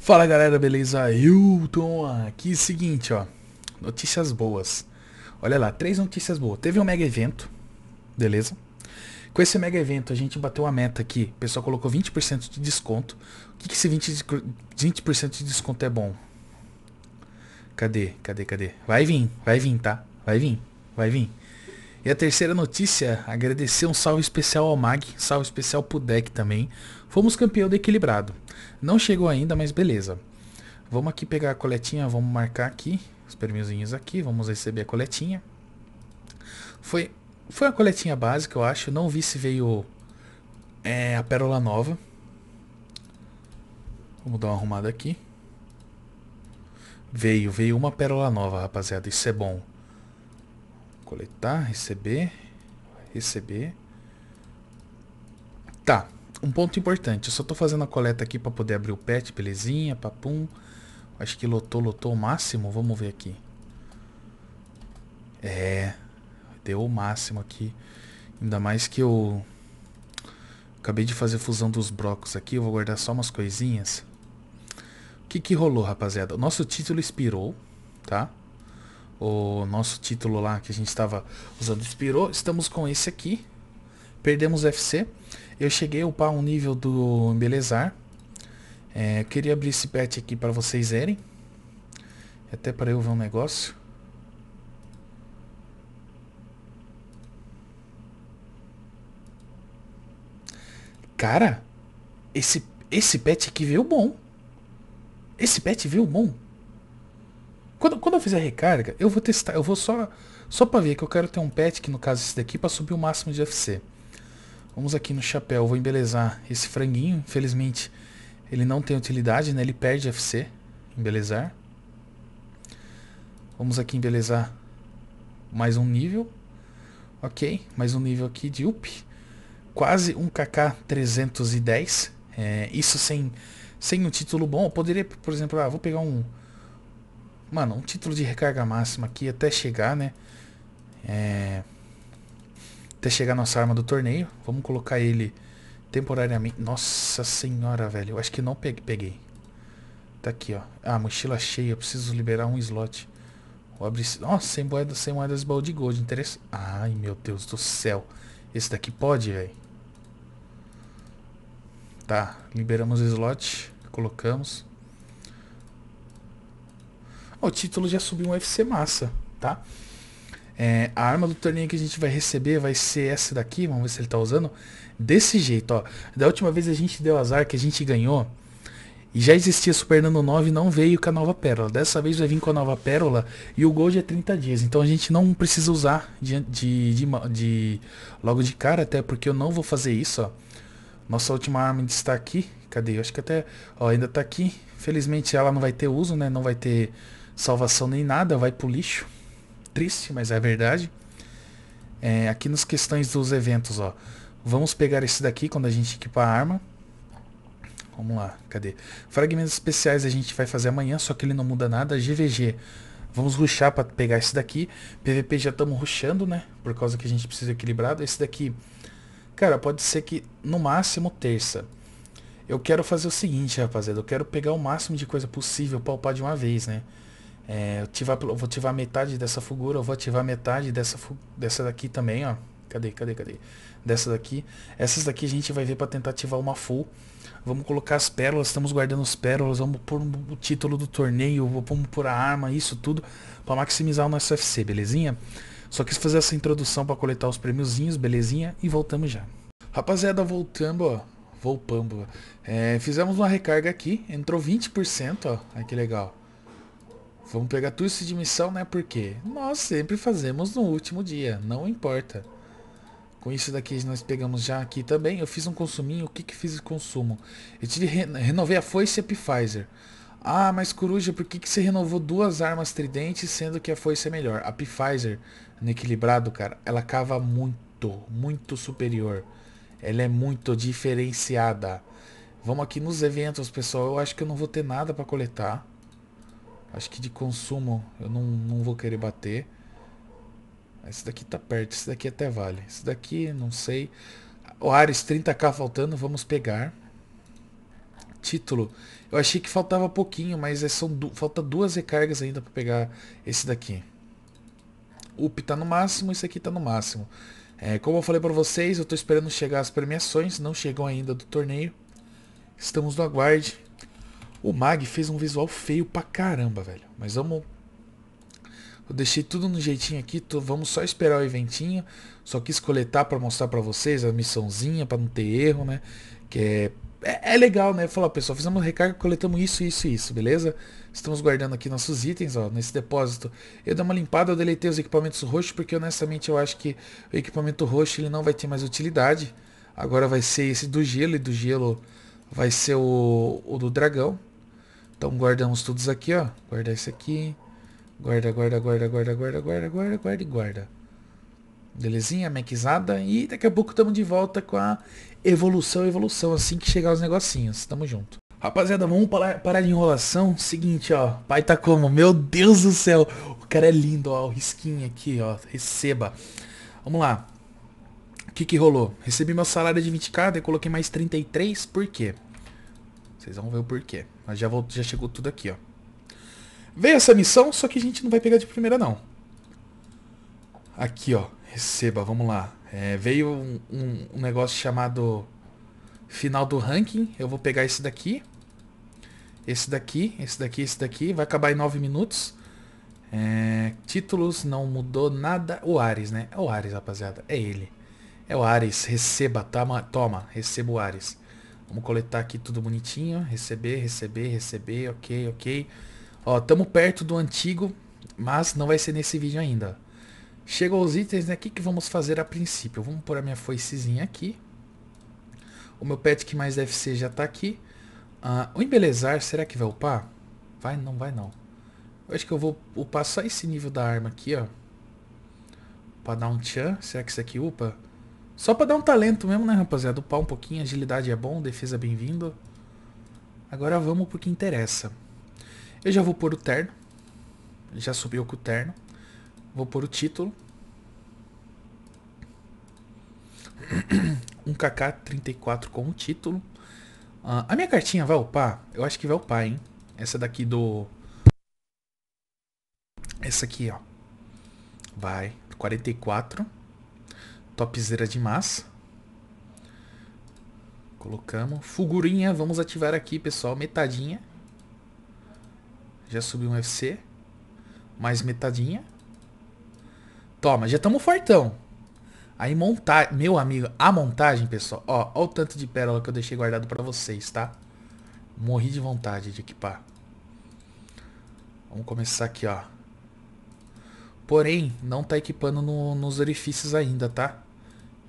Fala galera, beleza? Hilton aqui. Seguinte, ó. Notícias boas. Olha lá, três notícias boas. Teve um mega evento, beleza? Com esse mega evento a gente bateu a meta aqui. O pessoal colocou 20% de desconto. O que, que esse 20%, 20 de desconto é bom? Cadê? Cadê? Cadê? Vai vir, vai vir, tá? Vai vir, vai vir. E a terceira notícia, agradecer um salve especial ao Mag, salve especial pro Deck também. Fomos campeão do equilibrado. Não chegou ainda, mas beleza. Vamos aqui pegar a coletinha, vamos marcar aqui os permisinhos aqui, vamos receber a coletinha. Foi, foi a coletinha básica, eu acho. Não vi se veio é, a pérola nova. Vamos dar uma arrumada aqui. Veio, veio uma pérola nova, rapaziada. Isso é bom. Coletar, receber, receber. Tá um ponto importante. Eu só tô fazendo a coleta aqui para poder abrir o pet, belezinha, papum. Acho que lotou, lotou o máximo. Vamos ver aqui. É, deu o máximo aqui. Ainda mais que eu acabei de fazer fusão dos brocos aqui. Eu vou guardar só umas coisinhas. O que que rolou, rapaziada? O nosso título expirou, tá? O nosso título lá que a gente estava usando expirou. Estamos com esse aqui. Perdemos o Eu cheguei a upar um nível do embelezar. É, queria abrir esse pet aqui para vocês verem. Até para eu ver um negócio. Cara, esse, esse pet aqui veio bom. Esse pet veio bom. Quando, quando eu fizer a recarga, eu vou testar. Eu vou só, só para ver que eu quero ter um pet, que no caso é esse daqui, para subir o máximo de FC. Vamos aqui no chapéu, vou embelezar esse franguinho. Infelizmente, ele não tem utilidade, né? Ele perde FC. Embelezar. Vamos aqui embelezar mais um nível. Ok, mais um nível aqui de up. Quase um KK 310. É, isso sem, sem um título bom. Eu poderia, por exemplo, ah, vou pegar um... Mano, um título de recarga máxima aqui até chegar, né? É... Até chegar a nossa arma do torneio. Vamos colocar ele temporariamente. Nossa senhora, velho. Eu acho que não peguei. Tá aqui, ó. Ah, mochila cheia. Eu preciso liberar um slot. Vou abrir... Nossa, sem moedas, sem moedas baú de gold. Interessante. Ai, meu Deus do céu. Esse daqui pode, velho. Tá. Liberamos o slot. Colocamos. O título já subiu um UFC massa, tá? É, a arma do torneio que a gente vai receber vai ser essa daqui. Vamos ver se ele tá usando. Desse jeito, ó. Da última vez a gente deu azar que a gente ganhou. E já existia Super Nano 9 não veio com a nova pérola. Dessa vez vai vir com a nova pérola e o Gold é 30 dias. Então a gente não precisa usar de, de, de, de logo de cara, até porque eu não vou fazer isso, ó. Nossa última arma está aqui. Cadê? Eu acho que até. Ó, ainda está aqui. Felizmente ela não vai ter uso, né? Não vai ter salvação nem nada. Vai pro lixo triste, mas é verdade. É, aqui nas questões dos eventos, ó. Vamos pegar esse daqui quando a gente equipar a arma. Vamos lá, cadê? Fragmentos especiais a gente vai fazer amanhã, só que ele não muda nada. GVG. Vamos ruxar para pegar esse daqui. PVP já estamos ruxando, né? Por causa que a gente precisa equilibrado. Esse daqui, cara, pode ser que no máximo terça. Eu quero fazer o seguinte, rapaziada. Eu quero pegar o máximo de coisa possível, palpar de uma vez, né? É, eu vou ativar metade dessa figura, eu vou ativar metade dessa, dessa daqui também, ó. Cadê, cadê, cadê? Dessa daqui. Essas daqui a gente vai ver para tentar ativar uma full. Vamos colocar as pérolas, estamos guardando as pérolas, vamos pôr o título do torneio, vamos pôr a arma, isso tudo, para maximizar o nosso FC, belezinha? Só quis fazer essa introdução para coletar os prêmiozinhos, belezinha? E voltamos já. Rapaziada, voltando, ó. voltamos É, fizemos uma recarga aqui, entrou 20%, ó. Ai, que legal. Vamos pegar tudo isso de missão, né? Porque nós sempre fazemos no último dia, não importa. Com isso daqui nós pegamos já aqui também. Eu fiz um consuminho, o que que fiz de consumo? Eu tive, renovei a foice e a Pfizer. Ah, mas Coruja, por que, que você renovou duas armas tridentes, sendo que a foice é melhor? A Pfizer, no equilibrado, cara, ela cava muito, muito superior. Ela é muito diferenciada. Vamos aqui nos eventos, pessoal. Eu acho que eu não vou ter nada para coletar. Acho que de consumo eu não, não vou querer bater. Esse daqui tá perto, esse daqui até vale. Esse daqui, não sei. O Ares 30k faltando, vamos pegar. Título. Eu achei que faltava pouquinho, mas é, são du falta duas recargas ainda para pegar esse daqui. UP tá no máximo, esse aqui tá no máximo. É, como eu falei para vocês, eu tô esperando chegar as premiações, não chegou ainda do torneio. Estamos no aguarde. O Mag fez um visual feio pra caramba, velho. Mas vamos. Eu deixei tudo no jeitinho aqui. Tô... Vamos só esperar o eventinho. Só quis coletar para mostrar para vocês a missãozinha, para não ter erro, né? Que é é, é legal, né? Falar, pessoal, fizemos recarga, coletamos isso, isso e isso, beleza? Estamos guardando aqui nossos itens, ó, nesse depósito. Eu dei uma limpada, eu deletei os equipamentos roxos, porque honestamente eu acho que o equipamento roxo ele não vai ter mais utilidade. Agora vai ser esse do gelo, e do gelo vai ser o, o do dragão. Então guardamos todos aqui, ó. Guardar esse aqui. Guarda, guarda, guarda, guarda, guarda, guarda, guarda, guarda e guarda. Belezinha, mequizada. E daqui a pouco estamos de volta com a evolução, evolução, assim que chegar os negocinhos. Tamo junto. Rapaziada, vamos parar, parar de enrolação. Seguinte, ó. Pai tá como? Meu Deus do céu. O cara é lindo, ó. O risquinho aqui, ó. Receba. Vamos lá. O que que rolou? Recebi meu salário de 20k, daí coloquei mais 33. Por quê? Vocês vão ver o porquê. Mas já, voltou, já chegou tudo aqui, ó. Veio essa missão, só que a gente não vai pegar de primeira, não. Aqui, ó. Receba, vamos lá. É, veio um, um, um negócio chamado final do ranking. Eu vou pegar esse daqui. Esse daqui, esse daqui, esse daqui. Vai acabar em 9 minutos. É, títulos, não mudou nada. O Ares, né? É o Ares, rapaziada. É ele. É o Ares. Receba, toma, toma. Receba o Ares. Vamos coletar aqui tudo bonitinho. Receber, receber, receber. Ok, ok. Ó, tamo perto do antigo, mas não vai ser nesse vídeo ainda. Chega aos itens, né? O que, que vamos fazer a princípio? Vamos pôr a minha foicezinha aqui. O meu pet que mais deve ser já tá aqui. Ah, o embelezar, será que vai upar? Vai? Não vai não. Eu acho que eu vou upar só esse nível da arma aqui, ó. Pra dar um tchan. Será que isso aqui upa? Só pra dar um talento mesmo, né, rapaziada? Upar um pouquinho, agilidade é bom, defesa bem-vindo. Agora vamos pro que interessa. Eu já vou pôr o terno. Já subiu com o terno. Vou pôr o título. Um KK34 com o título. Uh, a minha cartinha vai upar? Eu acho que vai upar, hein? Essa daqui do... Essa aqui, ó. Vai. 44 topzera de massa. Colocamos. fugurinha, vamos ativar aqui, pessoal. Metadinha. Já subiu um FC. Mais metadinha. Toma, já estamos fortão. Aí montar, meu amigo, a montagem, pessoal, ó, ó o tanto de pérola que eu deixei guardado pra vocês, tá? Morri de vontade de equipar. Vamos começar aqui, ó. Porém, não tá equipando no, nos orifícios ainda, tá?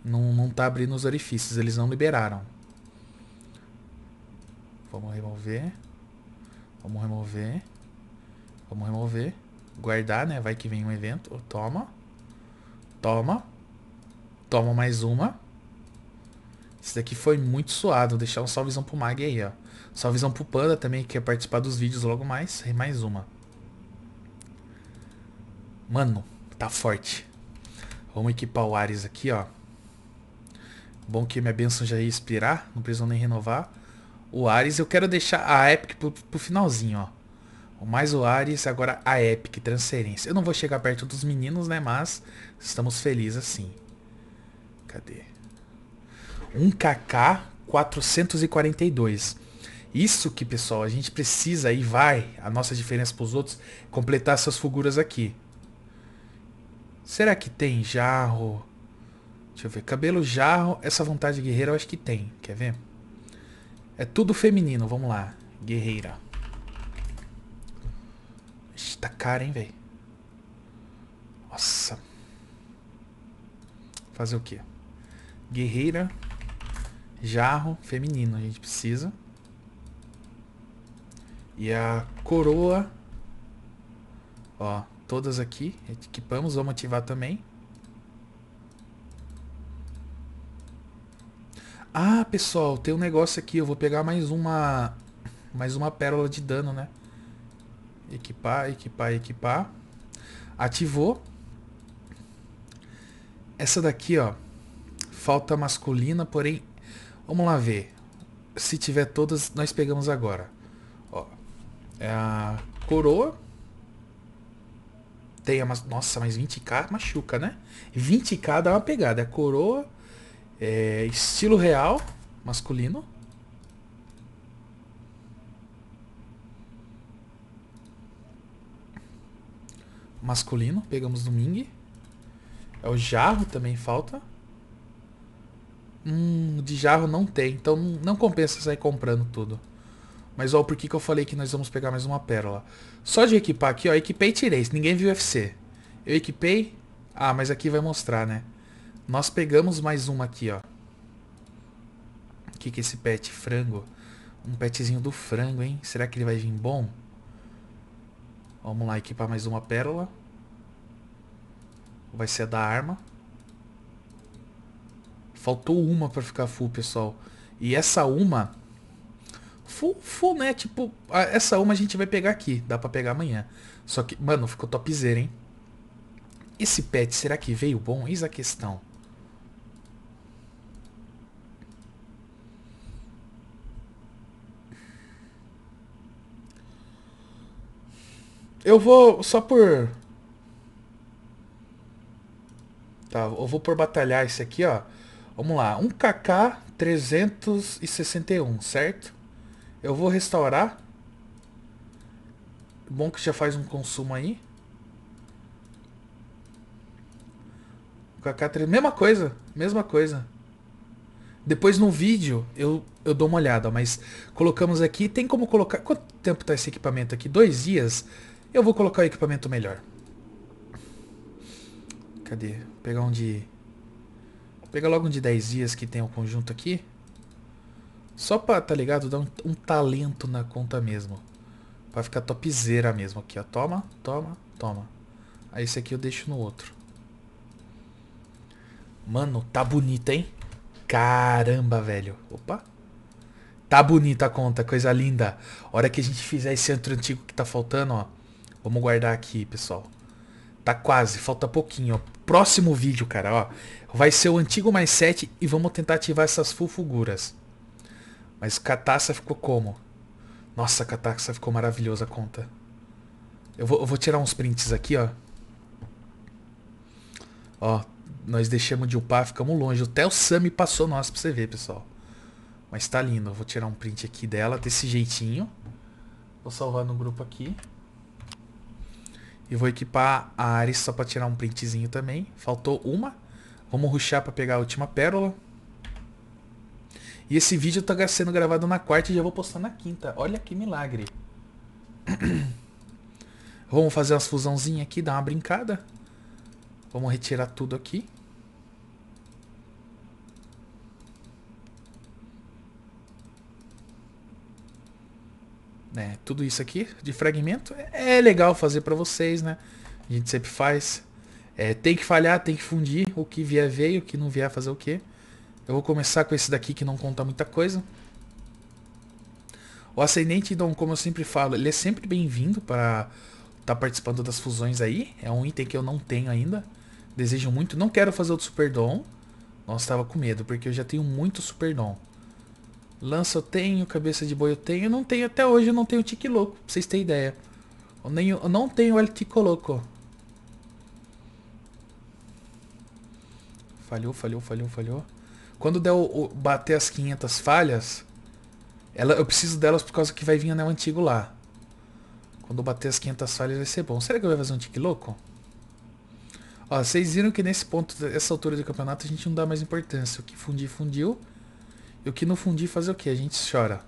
Não, não tá abrindo os orifícios, eles não liberaram. Vamos remover. Vamos remover. Vamos remover. Guardar, né? Vai que vem um evento. Toma. Toma. Toma mais uma. Esse daqui foi muito suado. Vou deixar um salvezão pro Mag aí, ó. Salvezão pro Panda também, que quer participar dos vídeos logo mais. E mais uma. Mano, tá forte. Vamos equipar o Ares aqui, ó. Bom que minha benção já ia expirar, não precisou nem renovar. O Ares, eu quero deixar a Epic pro, pro finalzinho, ó. Mais o Ares, agora a Epic, transferência. Eu não vou chegar perto dos meninos, né? Mas estamos felizes assim. Cadê? 1kk 442. Isso que, pessoal, a gente precisa e vai, a nossa diferença para os outros, completar essas figuras aqui. Será que tem jarro? Deixa eu ver. Cabelo jarro, essa vontade guerreira eu acho que tem. Quer ver? É tudo feminino, vamos lá. Guerreira. Está cara, hein, velho? Nossa. Fazer o quê? Guerreira. Jarro, feminino, a gente precisa. E a coroa. Ó, todas aqui. Equipamos, vamos ativar também. Ah, pessoal, tem um negócio aqui. Eu vou pegar mais uma mais uma pérola de dano, né? Equipar, equipar, equipar. Ativou. Essa daqui, ó. Falta masculina, porém... Vamos lá ver. Se tiver todas, nós pegamos agora. Ó. É a coroa. Tem a... Nossa, mas 20k machuca, né? 20k dá uma pegada. É a coroa é, estilo real, masculino. Masculino, pegamos do Ming. É o jarro também falta. Hum, de jarro não tem, então não compensa sair comprando tudo. Mas ó, por que, que eu falei que nós vamos pegar mais uma pérola? Só de equipar aqui, ó, equipei e tirei. Ninguém viu UFC. Eu equipei. Ah, mas aqui vai mostrar, né? Nós pegamos mais uma aqui, ó. O que que é esse pet? Frango. Um petzinho do frango, hein? Será que ele vai vir bom? Vamos lá, equipar mais uma pérola. Vai ser a da arma. Faltou uma pra ficar full, pessoal. E essa uma... Full, full, né? Tipo, essa uma a gente vai pegar aqui. Dá pra pegar amanhã. Só que, mano, ficou topzera, hein? Esse pet, será que veio bom? Eis a questão. Eu vou só por... Tá, eu vou por batalhar esse aqui, ó. Vamos lá, um kk 361, certo? Eu vou restaurar. Bom que já faz um consumo aí. KK3, mesma coisa, mesma coisa. Depois no vídeo eu, eu dou uma olhada, mas colocamos aqui, tem como colocar... Quanto tempo tá esse equipamento aqui? Dois dias? Eu vou colocar o equipamento melhor. Cadê? Vou pegar um de... Vou pegar logo um de 10 dias que tem o um conjunto aqui. Só pra, tá ligado? Dar um, um talento na conta mesmo. Pra ficar topzera mesmo aqui, ó. Toma, toma, toma. Aí esse aqui eu deixo no outro. Mano, tá bonita, hein? Caramba, velho. Opa. Tá bonita a conta, coisa linda. A hora que a gente fizer esse centro antigo que tá faltando, ó. Vamos guardar aqui, pessoal. Tá quase, falta pouquinho, Próximo vídeo, cara, ó. Vai ser o antigo mais 7 e vamos tentar ativar essas fulfuguras. Mas Cataça ficou como? Nossa, Cataça ficou maravilhosa a conta. Eu vou, eu vou tirar uns prints aqui, ó. Ó, nós deixamos de upar, ficamos longe. Até o Sami passou nós pra você ver, pessoal. Mas tá lindo. Eu vou tirar um print aqui dela, desse jeitinho. Vou salvar no grupo aqui. E vou equipar a Ares só para tirar um printzinho também. Faltou uma. Vamos ruxar para pegar a última pérola. E esse vídeo tá sendo gravado na quarta e já vou postar na quinta. Olha que milagre. Vamos fazer umas fusãozinhas aqui, dar uma brincada. Vamos retirar tudo aqui. né, tudo isso aqui de fragmento é, é legal fazer para vocês, né? A gente sempre faz. É, tem que falhar, tem que fundir. O que vier veio, o que não vier fazer o quê. Eu vou começar com esse daqui que não conta muita coisa. O ascendente, então, como eu sempre falo, ele é sempre bem-vindo para estar tá participando das fusões aí. É um item que eu não tenho ainda. Desejo muito. Não quero fazer outro Dom. Nossa, estava com medo, porque eu já tenho muito super Dom. Lança eu tenho, cabeça de boi eu tenho, não tenho até hoje, eu não tenho tique louco, pra vocês terem ideia. Eu, nem, eu não tenho o tico louco. Falhou, falhou, falhou, falhou. Quando der o, o, bater as 500 falhas, ela, eu preciso delas por causa que vai vir anel antigo lá. Quando eu bater as 500 falhas vai ser bom. Será que eu vou fazer um tique louco? Ó, vocês viram que nesse ponto, essa altura do campeonato, a gente não dá mais importância. O que fundir, fundiu. Eu que não fundir fazer o que? A gente chora.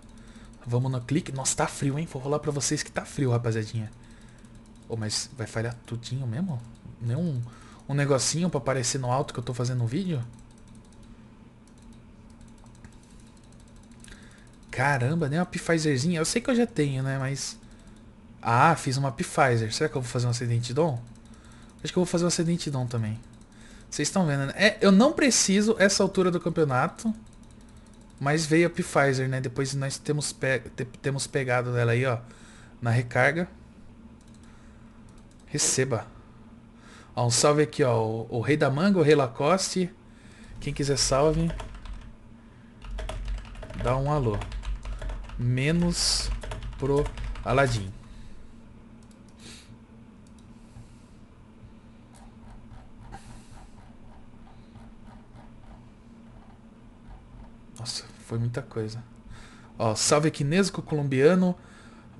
Vamos no clique. Nossa, tá frio, hein? Vou rolar pra vocês que tá frio, rapaziadinha. Oh, mas vai falhar tudinho mesmo? Nenhum um negocinho pra aparecer no alto que eu tô fazendo o vídeo? Caramba, nem uma Pfizerzinha. Eu sei que eu já tenho, né? Mas... Ah, fiz uma Pfizer. Será que eu vou fazer um acidente dom? Acho que eu vou fazer um acidente dom também. Vocês estão vendo, né? É, eu não preciso, essa altura do campeonato, mas veio a Pfizer, né? Depois nós temos, pe temos pegado ela aí, ó. Na recarga. Receba. Ó, um salve aqui, ó. O, o Rei da Manga, o Rei Lacoste. Quem quiser salve. Dá um alô. Menos pro Aladim. Nossa, foi muita coisa. Ó, salve quinesco colombiano.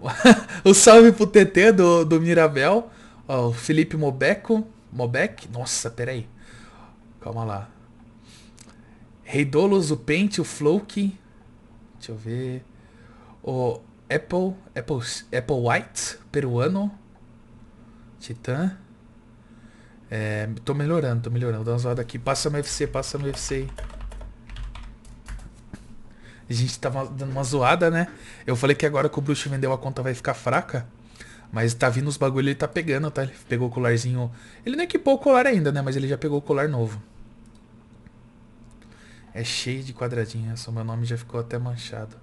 o salve pro TT do, do Mirabel. Ó, o Felipe Mobeco. Mobek? Nossa, peraí. Calma lá. Reidolos, o Paint, o Floki. Deixa eu ver. O Apple, Apple, Apple White, peruano. Titã. É, tô melhorando, tô melhorando. Dá uma zoada aqui. Passa no UFC, passa no UFC aí. A gente tava dando uma zoada, né? Eu falei que agora que o bruxo vendeu a conta vai ficar fraca. Mas tá vindo os bagulho, ele tá pegando, tá? Ele pegou o colarzinho. Ele não equipou o colar ainda, né? Mas ele já pegou o colar novo. É cheio de quadradinho, só meu nome já ficou até manchado.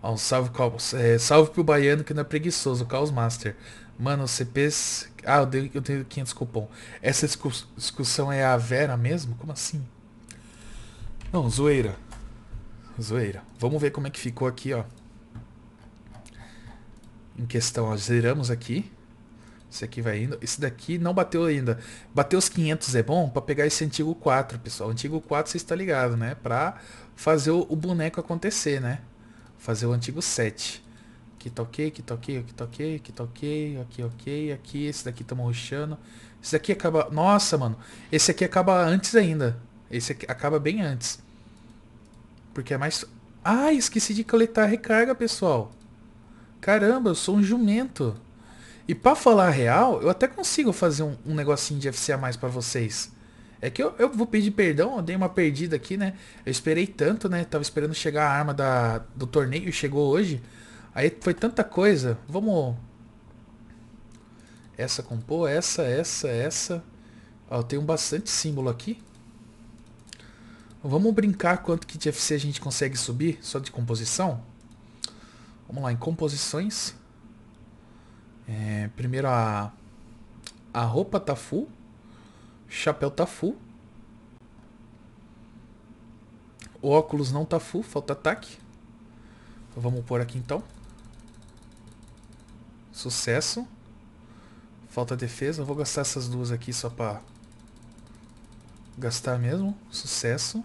Ó, um salve, é, salve pro baiano que não é preguiçoso, Caos Master. Mano, CPs. Ah, eu tenho 500 cupom. Essa discussão é a Vera mesmo? Como assim? Não, zoeira. Zoeira. Vamos ver como é que ficou aqui, ó. Em questão, ó, zeramos aqui. Esse aqui vai indo. Esse daqui não bateu ainda. Bateu os 500 é bom para pegar esse antigo 4, pessoal. O antigo 4 você está ligado, né? Para fazer o boneco acontecer, né? Fazer o antigo 7. Aqui tá ok, aqui tá ok, aqui tá ok, aqui tá ok, aqui ok, aqui. Esse daqui estamos ruxando. Esse daqui acaba... Nossa, mano. Esse aqui acaba antes ainda. Esse acaba bem antes. Porque é mais... Ah, esqueci de coletar a recarga, pessoal. Caramba, eu sou um jumento. E pra falar a real, eu até consigo fazer um, um negocinho de FCA mais pra vocês. É que eu, eu, vou pedir perdão, eu dei uma perdida aqui, né? Eu esperei tanto, né? Tava esperando chegar a arma da, do torneio, chegou hoje. Aí foi tanta coisa. Vamos... Essa compor, essa, essa, essa. Ó, tem um bastante símbolo aqui. Vamos brincar quanto que de FC a gente consegue subir, só de composição? Vamos lá, em composições. É, primeiro a, a roupa tá full. Chapéu tá full. O óculos não tá full, falta ataque. Então vamos pôr aqui então. Sucesso. Falta defesa. Eu vou gastar essas duas aqui só pra Gastar mesmo. Sucesso.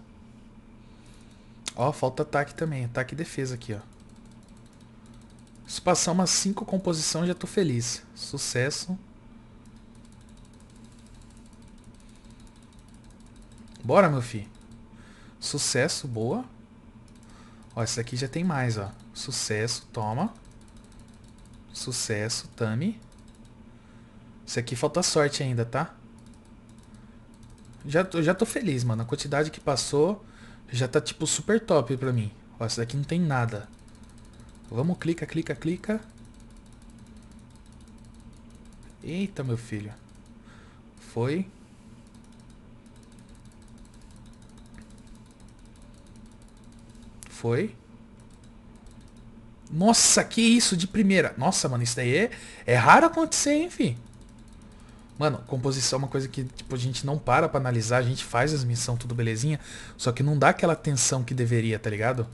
Ó, falta ataque também. Ataque e defesa aqui, ó. Se passar umas 5 composição, já tô feliz. Sucesso. Bora, meu filho. Sucesso, boa. Ó, essa aqui já tem mais, ó. Sucesso, toma. Sucesso, Tami. Isso aqui falta sorte ainda, tá? Já, já tô feliz, mano. A quantidade que passou já tá, tipo, super top pra mim. Ó, essa daqui não tem nada. Vamos, clica, clica, clica. Eita, meu filho. Foi. Foi. Nossa, que isso de primeira. Nossa, mano, isso daí é, é raro acontecer, hein, filho. Mano, composição é uma coisa que tipo, a gente não para pra analisar, a gente faz as missões, tudo belezinha, só que não dá aquela atenção que deveria, tá ligado?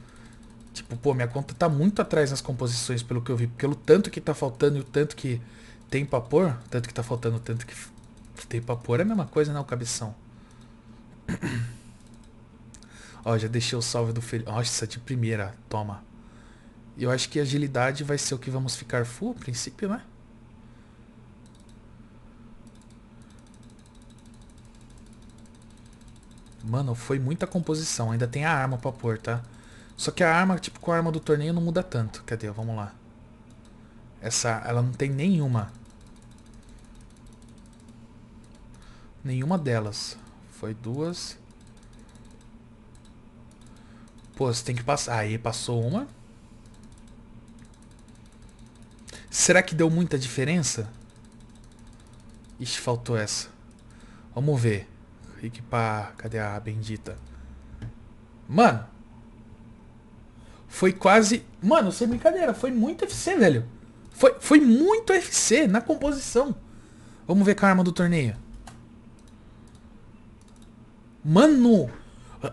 Tipo, pô, minha conta tá muito atrás nas composições, pelo que eu vi, pelo tanto que tá faltando e o tanto que tem pra pôr, tanto que tá faltando, tanto que tem pra pôr, é a mesma coisa, né, o cabeção? Ó, já deixei o salve do filho. Nossa, de primeira, toma. Eu acho que agilidade vai ser o que vamos ficar full, a princípio, né? Mano, foi muita composição. Ainda tem a arma pra pôr, tá? Só que a arma, tipo, com a arma do torneio não muda tanto. Cadê? Vamos lá. Essa, ela não tem nenhuma. Nenhuma delas. Foi duas. Pô, você tem que passar. Aí, passou uma. Será que deu muita diferença? Ixi, faltou essa. Vamos ver equipar. Cadê a bendita? Mano. Foi quase. Mano, sem brincadeira, foi muito FC, velho. Foi, foi muito FC na composição. Vamos ver com a arma do torneio. Mano!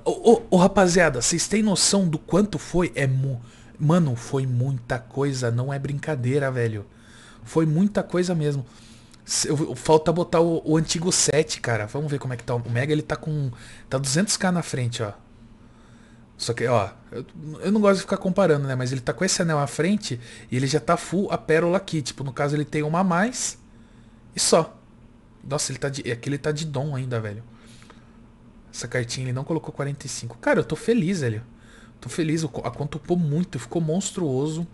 Ô, ô, ô rapaziada, vocês têm noção do quanto foi? É mu... Mano, foi muita coisa, não é brincadeira, velho. Foi muita coisa mesmo. Falta botar o, o, antigo 7, cara. Vamos ver como é que tá. O Mega ele tá com. Tá 200k na frente, ó. Só que, ó. Eu, eu não gosto de ficar comparando, né? Mas ele tá com esse anel à frente e ele já tá full a pérola aqui. Tipo, no caso ele tem uma a mais e só. Nossa, ele tá de. Aqui ele tá de dom ainda, velho. Essa cartinha ele não colocou 45. Cara, eu tô feliz, velho. Tô feliz. A conta upou muito. Ficou monstruoso.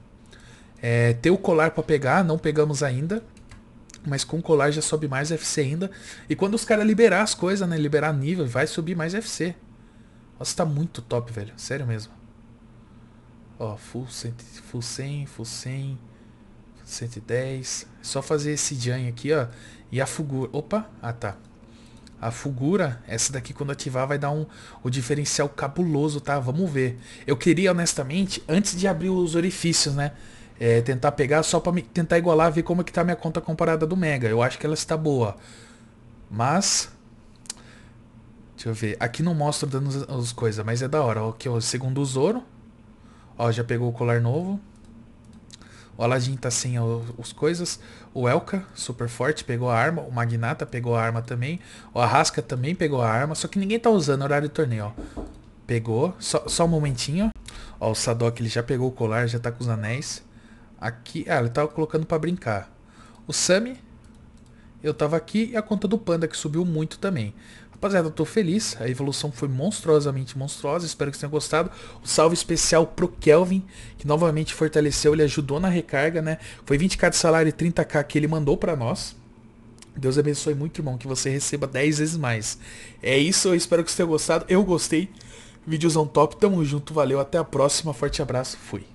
É, ter o colar para pegar, não pegamos ainda. Mas com colar já sobe mais FC ainda. E quando os caras liberar as coisas, né? Liberar nível, vai subir mais FC. Nossa, tá muito top, velho. Sério mesmo. Ó, full 100, full 100, full 100, 110. É só fazer esse Jan aqui, ó. E a figura. Opa, ah tá. A figura, essa daqui quando ativar vai dar um o diferencial cabuloso, tá? Vamos ver. Eu queria honestamente antes de abrir os orifícios, né? é, tentar pegar só para tentar igualar, ver como é que tá minha conta comparada do Mega. Eu acho que ela está boa. Mas Deixa eu ver. Aqui não mostra dando as coisas, mas é da hora. Aqui, ó, segundo o Zoro. Ó, já pegou o colar novo. O Aladdin tá sem as coisas. O Elka, super forte, pegou a arma. O Magnata pegou a arma também. O Arrasca também pegou a arma. Só que ninguém tá usando horário de torneio, ó. Pegou. Só, só um momentinho. Ó, o Sadok, ele já pegou o colar, já tá com os anéis. Aqui, ah, ele estava colocando para brincar. O Sami, eu estava aqui e a conta do Panda que subiu muito também. Rapaziada, eu tô feliz, a evolução foi monstruosamente monstruosa, espero que vocês tenham gostado. O salve especial pro Kelvin, que novamente fortaleceu, ele ajudou na recarga, né? Foi 20k de salário e 30k que ele mandou para nós. Deus abençoe muito, irmão, que você receba 10 vezes mais. É isso, eu espero que vocês tenham gostado. Eu gostei. Vídeozão top, tamo junto, valeu, até a próxima, forte abraço, fui.